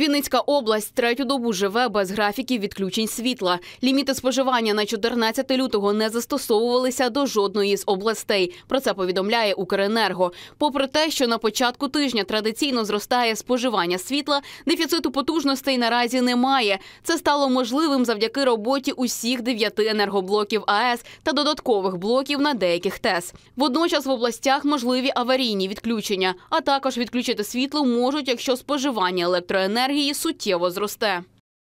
Вінницька область третю добу живе без графіків відключень світла. Ліміти споживання на 14 лютого не застосовувалися до жодної з областей. Про це повідомляє Укренерго. Попри те, що на початку тижня традиційно зростає споживання світла, дефіциту потужностей наразі немає. Це стало можливим завдяки роботі усіх дев'яти енергоблоків АЕС та додаткових блоків на деяких ТЕС. Водночас в областях можливі аварійні відключення, а також відключити світло можуть, якщо споживання електроенергії енергії суттєво зросте.